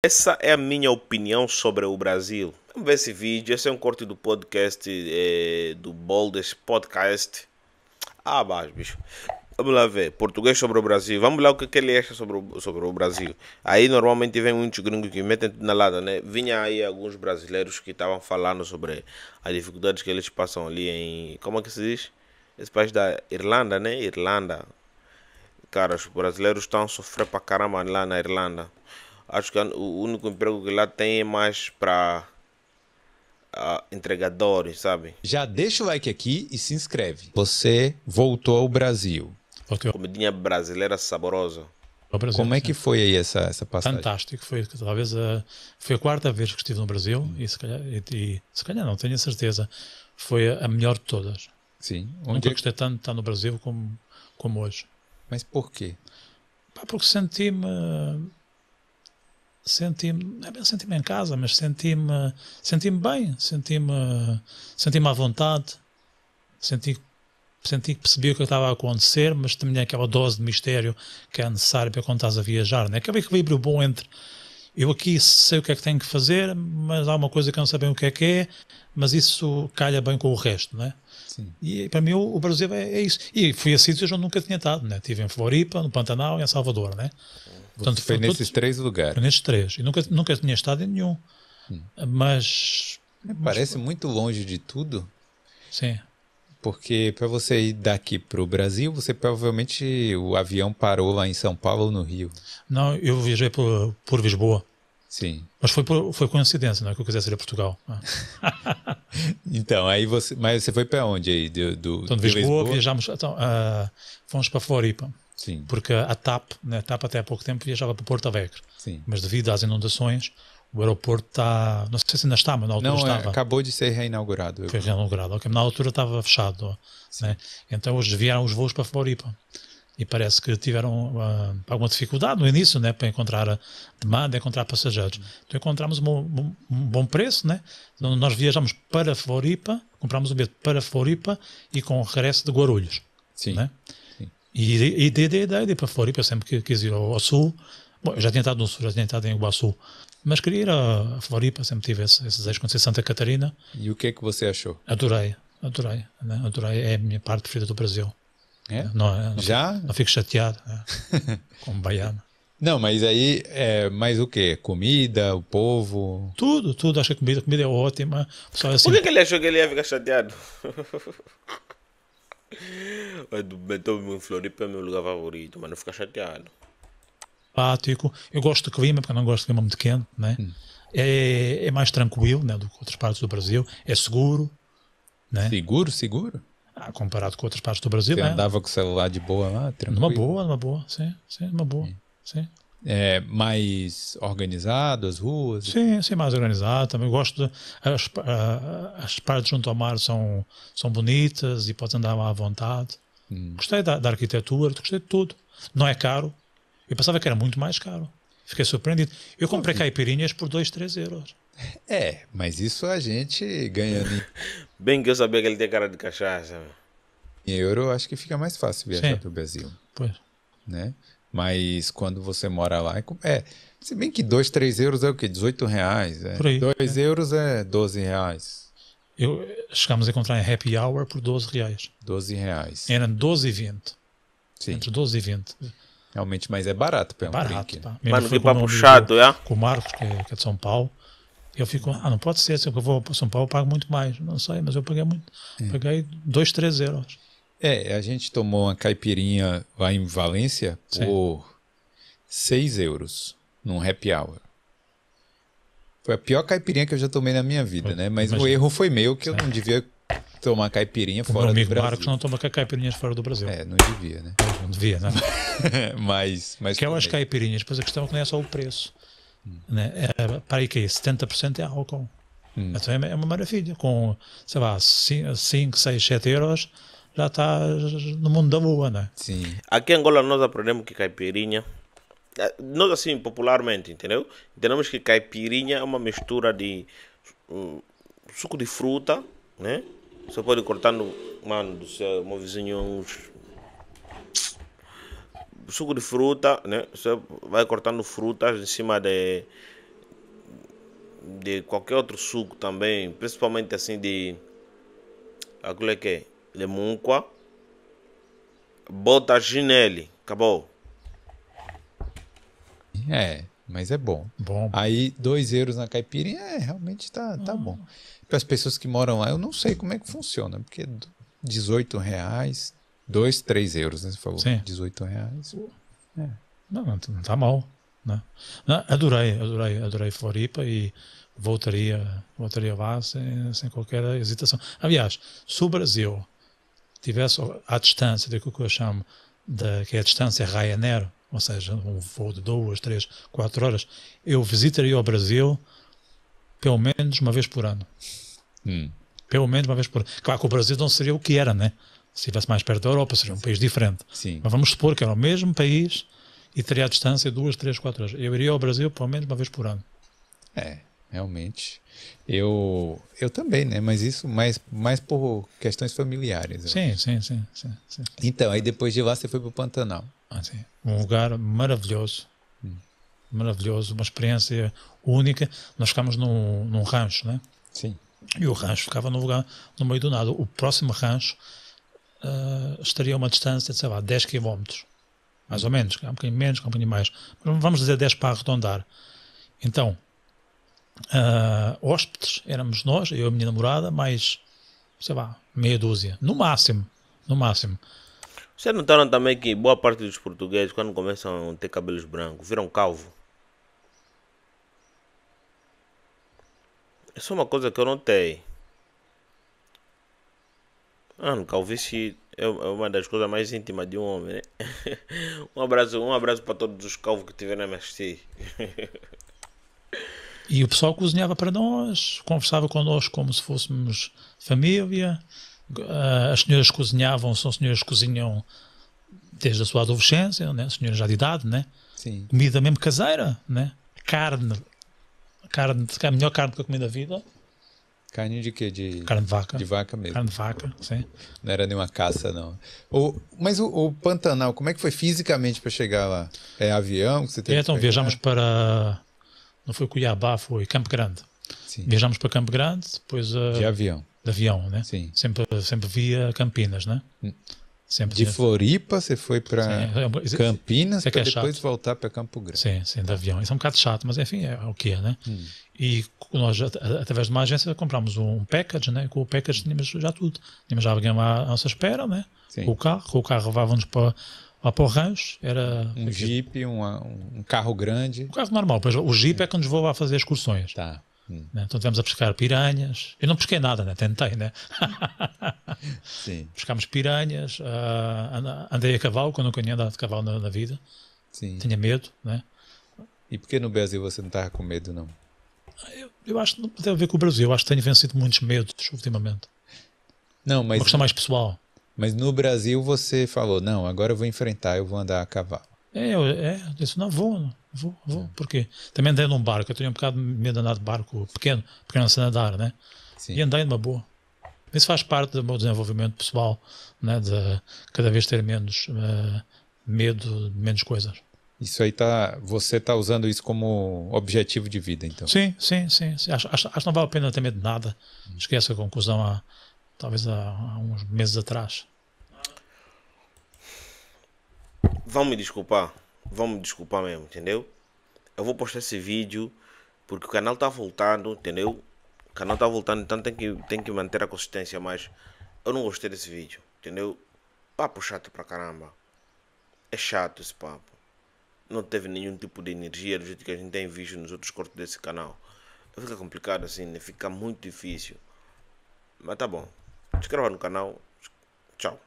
Essa é a minha opinião sobre o Brasil. Vamos ver esse vídeo. Esse é um corte do podcast é, do Boldest Podcast. Ah, baixo, bicho. Vamos lá ver. Português sobre o Brasil. Vamos lá o que, que ele acha sobre o, sobre o Brasil. Aí normalmente vem muitos gringos que metem tudo na lata, né? Vinha aí alguns brasileiros que estavam falando sobre as dificuldades que eles passam ali em. Como é que se diz? Esse país da Irlanda, né? Irlanda. Cara, os brasileiros estão sofrendo pra caramba lá na Irlanda. Acho que o único emprego que lá tem é mais para uh, entregadores, sabe? Já deixa o like aqui e se inscreve. Você voltou ao Brasil. Comidinha brasileira saborosa. Brasil, Como é que foi aí essa, essa passagem? Fantástico, foi talvez a, eh, foi a quarta vez que estive no Brasil hum. e, se calhar, e, e se calhar não, tenho a certeza, foi a, a melhor de todas. Sim. Onde Nunca é... gostei tanto de estar no Brasil como, como hoje. Mas porquê? porque senti-me senti-me, é senti-me em casa, mas senti-me senti bem, senti-me senti à vontade, senti, senti que percebi o que estava a acontecer, mas também aquela dose de mistério que é necessário para quando estás a viajar, né? aquele equilíbrio bom entre eu aqui sei o que é que tenho que fazer, mas há uma coisa que não sei bem o que é que é, mas isso calha bem com o resto, né? Sim. E para mim o Brasil é, é isso. E fui a sítios onde nunca tinha estado, né? Estive em Floripa, no Pantanal e em Salvador, né? É Portanto, foi nesses três lugares. Foi nesses três. E nunca, nunca tinha estado em nenhum. Hum. Mas. Parece mas, muito longe de tudo. Sim. Porque para você ir daqui para o Brasil, você provavelmente. O avião parou lá em São Paulo ou no Rio? Não, eu viajei por, por Lisboa. Sim. Mas foi, por, foi coincidência, não é que eu quisesse ir a Portugal. Ah. então, aí você. Mas você foi para onde aí? Do, do, então, de Lisboa, Lisboa? viajamos. Então, uh, fomos para Floripa. Sim. Porque a TAP, né, a TAP até há pouco tempo viajava para Porto Alegre. Sim. Mas devido às inundações, o aeroporto está. Não sei se ainda está, mas na altura não, é, estava. acabou de ser reinaugurado. Foi reinaugurado, ok. Na altura estava fechado. Né? Então hoje vieram os voos para Floripa. E parece que tiveram uh, alguma dificuldade no início né, para encontrar demanda, encontrar passageiros. Hum. Então encontramos um, um bom preço. Né? Então nós viajamos para Floripa, compramos um bilhete para Floripa e com o regresso de Guarulhos. Sim. Né? E, e de, de, de daí para Floripa, eu sempre que quis ir ao, ao, sul. Bom, eu já tinha estado no sul, já tinha estado em Iguaçu. Mas queria ir a, a Floripa, sempre tive esse, esse desejo, conhecer Santa Catarina. E o que é que você achou? Adorei, adorei. Né? Adorei, é a minha parte preferida do Brasil. É? Não, não, já? Não, fico chateado, né? como baiano. Não, mas aí, é, mais o quê? Comida, o povo? Tudo, tudo. Acho que comida, comida é ótima. Assim, Por que, assim- que ele achou que ele ia ficar chateado? Beethoven em Floripa é meu lugar favorito, mas não fica chateado. Pático. Eu gosto de clima, porque não gosto de clima muito quente, né? Hum. É, é mais tranquilo né, do que outras partes do Brasil. É seguro. Né? Seguro, seguro? Ah, comparado com outras partes do Brasil, Você né? andava com o celular de boa lá, tranquilo? Uma boa, uma boa, sim, sim, uma boa, sim. sim. É, mais organizado, as ruas? Sim, sim, mais organizado também. gosto, de, as, as partes junto ao mar são, são bonitas e podes andar lá à vontade. Hum. Gostei da, da, arquitetura, gostei de tudo. Não é caro. Eu pensava que era muito mais caro. Fiquei surpreendido. Eu comprei Óbvio. Assim? caipirinhas por 2, 3 euros. É, mas isso a gente ganha. Né? Bem que eu sabia que ele tem cara de cachaça. Em euro, acho que fica mais fácil viajar para o Brasil. Pois. Né? Mas quando você mora lá, é, é se bem que 2, 3 euros é o quê? 18 reais. É. Aí, 2 é. euros é 12 reais. Eu, chegámos a encontrar em happy hour por 12 reais. 12 reais. Eram 12 e 20. Sim. Entre 12 e 20. Realmente, mas é barato. para É um barato. Né? Pá. mas não para puxado, é? Com o Marcos, é, que é, de São Paulo. Eu fico, ah, não pode ser, se eu vou para São Paulo eu pago muito mais. Não sei, mas eu paguei muito. É. Paguei 2, 3 euros. É, a gente tomou uma caipirinha lá em Valência Sim. por 6 euros num happy hour. Foi a pior caipirinha que eu já tomei na minha vida, eu, né? Mas imagina. o erro foi meu, que eu não devia tomar caipirinha o fora meu amigo do Brasil. Marcos não toma caipirinhas fora do Brasil. É, não devia, né? Não devia, né? mas, mas... Aquelas é também. caipirinhas, depois a questão é que não é só o preço. Hum. Né? É, para aí que 70% é, é álcool. Hum. Então é, é uma maravilha. Com, sei lá, 5, 6, 7 euros já está no mundo da lua, né? Sim. Aqui em Angola nós aprendemos que caipirinha. Eh, nós, assim, popularmente, entendeu? Entendemos que caipirinha é uma mistura de um, suco de fruta, né? Você pode cortar no. Mano, do seu meu vizinho, uns. Suco de fruta, né? Você vai cortando frutas em cima de. de qualquer outro suco também, principalmente assim de. aquilo é que é? Lemunqua. Botaginelli. Acabou. É, mas é bom. bom. Aí, dois euros na caipirinha, é, realmente tá, tá hum. bom. Para as pessoas que moram lá, eu não sei como é que funciona, porque 18 reais, dois três euros, né? Você falou Sim. 18 reais. É. Não, não, não tá mal. Né? Não, adorei, adorei, adorei Floripa e voltaria, voltaria lá sem, sem qualquer hesitação. Aliás, se o Brasil tivesse à distância daquilo que eu chamo da, que é a distância Ryanair, ou seja, um voo de duas, três, quatro horas, eu visitaria o Brasil pelo menos uma vez por ano. Hum. Pelo menos uma vez por ano. Claro que o Brasil não seria o que era, né? Se estivesse mais perto da Europa, seria um país diferente. Sim. Mas vamos supor que era o mesmo país e teria a distância duas, três, quatro horas. Eu iria ao Brasil pelo menos uma vez por ano. É realmente. Eu, eu também, né? Mas isso mais, mais por questões familiares. Sim, sim, sim, sim, sim. Então, aí depois de lá você foi para o Pantanal. Ah, sim. Um lugar maravilhoso. Hum. Maravilhoso, uma experiência única. Nós ficámos num, num rancho, né? Sim. E o rancho ficava no lugar no meio do nada. O próximo rancho uh, estaria a uma distância de, sei lá, 10 km. Mais ou menos, um bocadinho menos, um bocadinho mais. Mas vamos dizer 10 para arredondar. Então, uh, hóspedes, éramos nós, eu e a minha namorada, mais, sei lá, meia dúzia, no máximo, no máximo. Vocês notaram também que boa parte dos portugueses, quando começam a ter cabelos brancos, viram calvo? Isso é uma coisa que eu notei. Mano, ah, calvície é, é uma das coisas mais íntimas de um homem, né? Um abraço, um abraço para todos os calvos que tiveram a assistir. E o pessoal cozinhava para nós, conversava connosco como se fôssemos família. Ah, as senhoras cozinhavam, são senhoras que cozinham desde a sua adolescência, né? senhoras já de idade, né? Sim. Comida mesmo caseira, né? Carne. Carne, a melhor carne que eu comi na vida. Carne de quê? De, carne de vaca. De vaca mesmo. Carne de vaca, sim. Não era nenhuma caça, não. O, mas o, o Pantanal, como é que foi fisicamente para chegar lá? É avião que você teve? É, então, viajámos para não foi Cuiabá, foi Campo Grande. Sim. Viajamos para Campo Grande, depois eh, De avião. De avião, né? Sim. Sempre, sempre via Campinas, né? Hum. Sempre de Floripa você foi para é, é, é Campinas e depois chato. voltar para Campo Grande. Sim, sim, de avião. Isso é um bocado chato, mas enfim, é o que é, né? Hum. E nós, através de uma agência, comprámos um package, né? Com o package tínhamos já tudo. Tínhamos já alguém lá à nossa espera, né? Sim. Com o carro. Com o carro levávamos para a para o era. Um Jeep, um carro grande. Um carro normal, pois o Jeep é quando vou lá fazer excursões. Tá. Né? Hum. Né? Então estivemos a pescar piranhas. Eu não pesquei nada, né? tentei, né? Sim. Pescámos piranhas, uh, andei a cavalo, quando eu nunca tinha andado de cavalo na, na, vida. Sim. Tinha medo, né? E por que no Brasil você não estava com medo, não? Ah, eu, eu acho que não tem a ver com o Brasil. Eu acho que tenho vencido muitos medos ultimamente. Não, mas... Uma questão mais pessoal. Mas no Brasil você falou, não, agora eu vou enfrentar, eu vou andar a cavalo. É, eu, é, eu disse, não, vou, vou, vou, é. porque também andei num barco, eu tinha um bocado de medo de andar de barco pequeno, porque não sei nadar, né? Sim. E andei numa boa. Isso faz parte do meu desenvolvimento pessoal, né? De cada vez ter menos uh, medo, menos coisas. Isso aí tá. Você está usando isso como objetivo de vida, então? Sim, sim, sim. sim. Acho, acho, que não vale a pena ter medo de nada. Hum. Esquece a conclusão a, talvez há, há uns meses atrás. Vão-me desculpar, vão-me desculpar mesmo, entendeu? Eu vou postar esse vídeo porque o canal está voltando, entendeu? O canal está voltando, então tem que, tem que manter a consistência, mas eu não gostei desse vídeo, entendeu? Papo chato pra caramba. É chato esse papo. Não teve nenhum tipo de energia do jeito que a gente tem visto nos outros cortes desse canal. Fica complicado assim, né? Fica muito difícil. Mas tá bom inscreva no canal. Tchau.